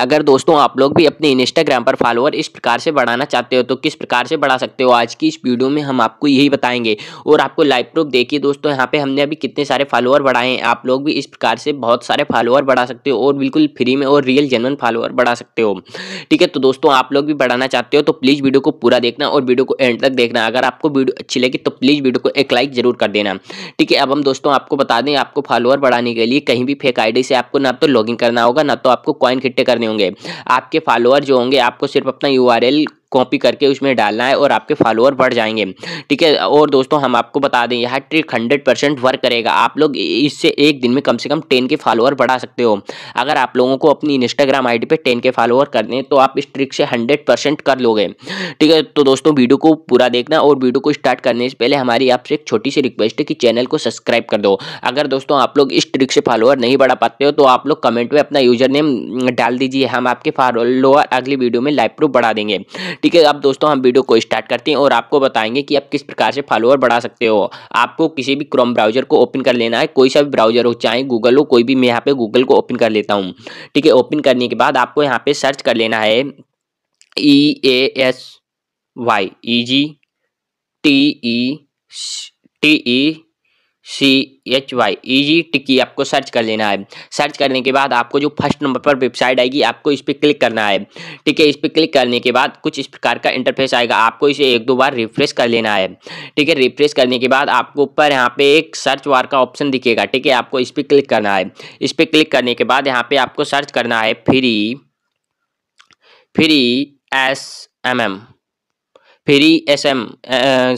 अगर दोस्तों आप लोग भी अपने इंस्टाग्राम पर फॉलोअर इस प्रकार से बढ़ाना चाहते हो तो किस प्रकार से बढ़ा सकते हो आज की इस वीडियो में हम आपको यही बताएंगे और आपको लाइव प्रूफ देखिए दोस्तों यहाँ पे हमने अभी कितने सारे फॉलोअर बढ़ाए हैं आप लोग भी इस प्रकार से बहुत सारे फॉलोअर बढ़ा सकते हो और बिल्कुल फ्री में और रियल जेनवन फॉलोअर बढ़ा सकते हो ठीक है तो दोस्तों आप लोग भी बढ़ाना चाहते हो तो प्लीज़ वीडियो को पूरा देखना और वीडियो को एंड तक देखना अगर आपको वीडियो अच्छी लगी तो प्लीज़ वीडियो को एक लाइक जरूर कर देना ठीक है अब हम दोस्तों आपको बता दें आपको फॉलोअर बढ़ाने के लिए कहीं भी फेक आई से आपको ना तो लॉग करना होगा ना तो आपको कॉइन इकट्ठे करने होंगे आपके फॉलोअर जो होंगे आपको सिर्फ अपना यू कॉपी करके उसमें डालना है और आपके फॉलोअर बढ़ जाएंगे ठीक है और दोस्तों हम आपको बता दें यह ट्रिक हंड्रेड परसेंट वर्क करेगा आप लोग इससे एक दिन में कम से कम टेन के फॉलोअर बढ़ा सकते हो अगर आप लोगों को अपनी इंस्टाग्राम आई पे टेन के फॉलोअर करने तो आप इस ट्रिक से हंड्रेड परसेंट कर लोगे ठीक है तो दोस्तों वीडियो को पूरा देखना और वीडियो को स्टार्ट करने से पहले हमारी आपसे एक छोटी सी रिक्वेस्ट है कि चैनल को सब्सक्राइब कर दो अगर दोस्तों आप लोग इस ट्रिक से फॉलोअर नहीं बढ़ा पाते हो तो आप लोग कमेंट में अपना यूजर नेम डाल दीजिए हम आपके फॉलोअर अगली वीडियो में लाइव प्रूफ बढ़ा देंगे ठीक है अब दोस्तों हम वीडियो को स्टार्ट करते हैं और आपको बताएंगे कि आप किस प्रकार से फॉलोअर बढ़ा सकते हो आपको किसी भी क्रोम ब्राउजर को ओपन कर लेना है कोई सा भी ब्राउजर हो चाहे गूगल हो कोई भी मैं यहाँ पे गूगल को ओपन कर लेता हूँ ठीक है ओपन करने के बाद आपको यहाँ पे सर्च कर लेना है E A S Y E G T E T E C H Y easy टिकी आपको सर्च कर लेना है सर्च करने के बाद आपको जो फर्स्ट नंबर पर वेबसाइट आएगी आपको इस पर क्लिक करना है ठीक है इस पर क्लिक करने के बाद कुछ इस प्रकार का इंटरफेस आएगा आपको इसे एक दो बार रिफ्रेश कर लेना है ठीक है रिफ्रेश करने के बाद आपको ऊपर यहाँ पे एक सर्च वार का ऑप्शन दिखेगा ठीक है आपको इस पर क्लिक करना है इस पर क्लिक करने के बाद यहाँ पर आपको सर्च करना है free free S M M free S M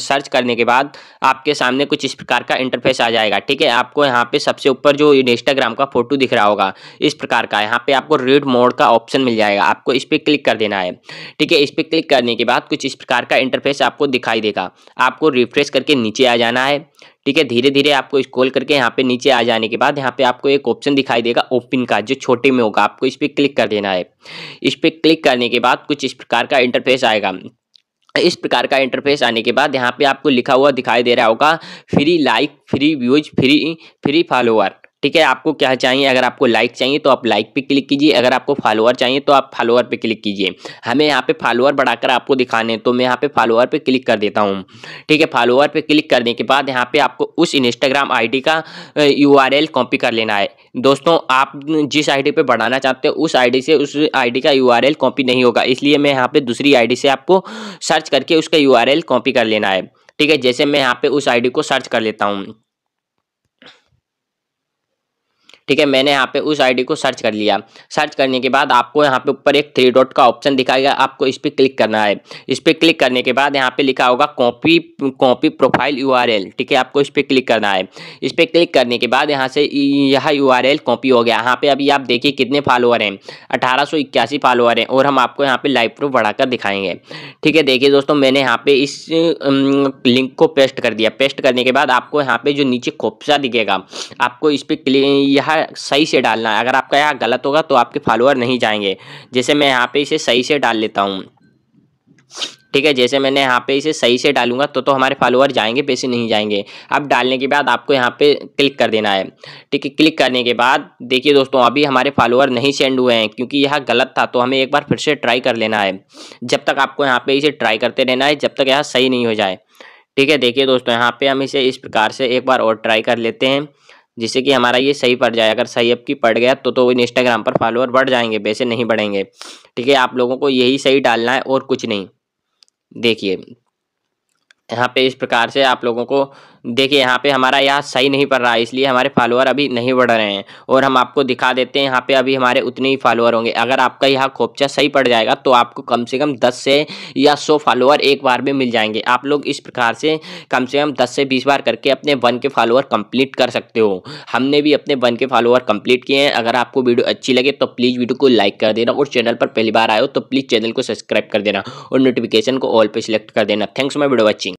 search करने के बाद आपके सामने कुछ इस प्रकार का इंटरफेस आ जाएगा ठीक है आपको यहाँ पे सबसे ऊपर जो इंस्टाग्राम का फोटो दिख रहा होगा इस प्रकार का यहाँ पे आपको रेड मोड का ऑप्शन मिल जाएगा आपको इस पर क्लिक कर देना है ठीक है इस पर क्लिक करने के बाद कुछ इस प्रकार का इंटरफेस आपको दिखाई देगा आपको रिफ्रेश करके नीचे आ जाना है ठीक है धीरे धीरे आपको स्क्रॉल करके यहाँ पे नीचे आ जाने के बाद यहाँ पे आपको एक ऑप्शन दिखाई देगा ओपन का जो छोटे में होगा आपको इस पर क्लिक कर देना है इस पर क्लिक करने के बाद कुछ इस प्रकार का इंटरफेस आएगा इस प्रकार का इंटरफेस आने के बाद यहाँ पे आपको लिखा हुआ दिखाई दे रहा होगा free like free views free free follower ठीक है आपको क्या चाहिए अगर आपको लाइक चाहिए तो आप लाइक पे क्लिक कीजिए अगर आपको फॉलोअर चाहिए तो आप फॉलोअर पे क्लिक कीजिए हमें यहाँ पे फॉलोअर बढ़ाकर आपको दिखाने तो मैं यहाँ पे फॉलोअर पे क्लिक कर देता हूँ ठीक है फॉलोअर पे क्लिक करने के बाद यहाँ पे आपको उस इंस्टाग्राम आईडी का यूआरएल कॉपी कर लेना है दोस्तों आप जिस आई पे बढ़ाना चाहते हो उस आई से उस आई का यू कॉपी नहीं होगा इसलिए मैं यहाँ पर दूसरी आई से आपको सर्च करके उसका यू कॉपी कर लेना है ठीक है जैसे मैं यहाँ पे उस आईडी को सर्च कर लेता हूँ ठीक है मैंने यहाँ पे उस आईडी को सर्च कर लिया सर्च करने के बाद आपको यहाँ पे ऊपर एक थ्री डॉट का ऑप्शन दिखाएगा आपको इस पर क्लिक करना है इस पर क्लिक करने के बाद यहाँ पे लिखा होगा कॉपी कॉपी प्रोफाइल यू ठीक है आपको इस पर क्लिक करना है इस पर क्लिक करने के बाद यहाँ से यह यू कॉपी हो गया यहाँ पे अभी आप देखिए कितने फॉलोअर हैं अठारह फॉलोअर हैं और हम आपको यहाँ पे लाइव प्रूफ बढ़ाकर दिखाएंगे ठीक है देखिए दोस्तों मैंने यहाँ पे इस लिंक को पेस्ट कर दिया पेस्ट करने के बाद आपको यहाँ पे जो नीचे खोपसा दिखेगा आपको इस पर क्लिक यह सही से डालना है अगर आपका यहाँ गलत होगा तो आपके फॉलोअर नहीं जाएंगे जैसे मैं यहाँ पे इसे सही से डाल लेता हूँ ठीक है जैसे मैंने यहाँ पे इसे सही से डालूंगा तो तो हमारे फॉलोअर जाएंगे पैसे नहीं जाएंगे अब डालने के बाद आपको यहाँ पे क्लिक कर देना है ठीक है क्लिक करने के बाद देखिए दोस्तों अभी हमारे फॉलोअर नहीं सेंड हुए हैं क्योंकि यह गलत था तो हमें एक बार फिर से ट्राई कर लेना है जब तक आपको यहाँ पर इसे ट्राई करते रहना है जब तक यह सही नहीं हो जाए ठीक है देखिए दोस्तों यहाँ पर हम इसे इस प्रकार से एक बार और ट्राई कर लेते हैं जिससे कि हमारा ये सही पड़ जाए अगर सही आपकी पड़ गया तो तो इंस्टाग्राम पर फॉलोअर बढ़ जाएंगे वैसे नहीं बढ़ेंगे ठीक है आप लोगों को यही सही डालना है और कुछ नहीं देखिए यहाँ पे इस प्रकार से आप लोगों को देखिए यहाँ पे हमारा यहाँ सही नहीं पड़ रहा है इसलिए हमारे फॉलोअर अभी नहीं बढ़ रहे हैं और हम आपको दिखा देते हैं यहाँ पे अभी हमारे उतने ही फॉलोअर होंगे अगर आपका यहाँ खोपचा सही पड़ जाएगा तो आपको कम से कम दस से या सौ फॉलोअर एक बार में मिल जाएंगे आप लोग इस प्रकार से कम से कम दस से बीस बार करके अपने वन के फॉलोअर कम्प्लीट कर सकते हो हमने भी अपने वन के फॉलोअर कम्प्लीट किए हैं अगर आपको वीडियो अच्छी लगे तो प्लीज़ वीडियो को लाइक कर देना और चैनल पर पहली बार आए हो तो प्लीज़ चैनल को सब्सक्राइब कर देना और नोटिफिकेशन को ऑल पर सिलेक्ट कर देना थैंक्स माई वीडियो वॉचिंग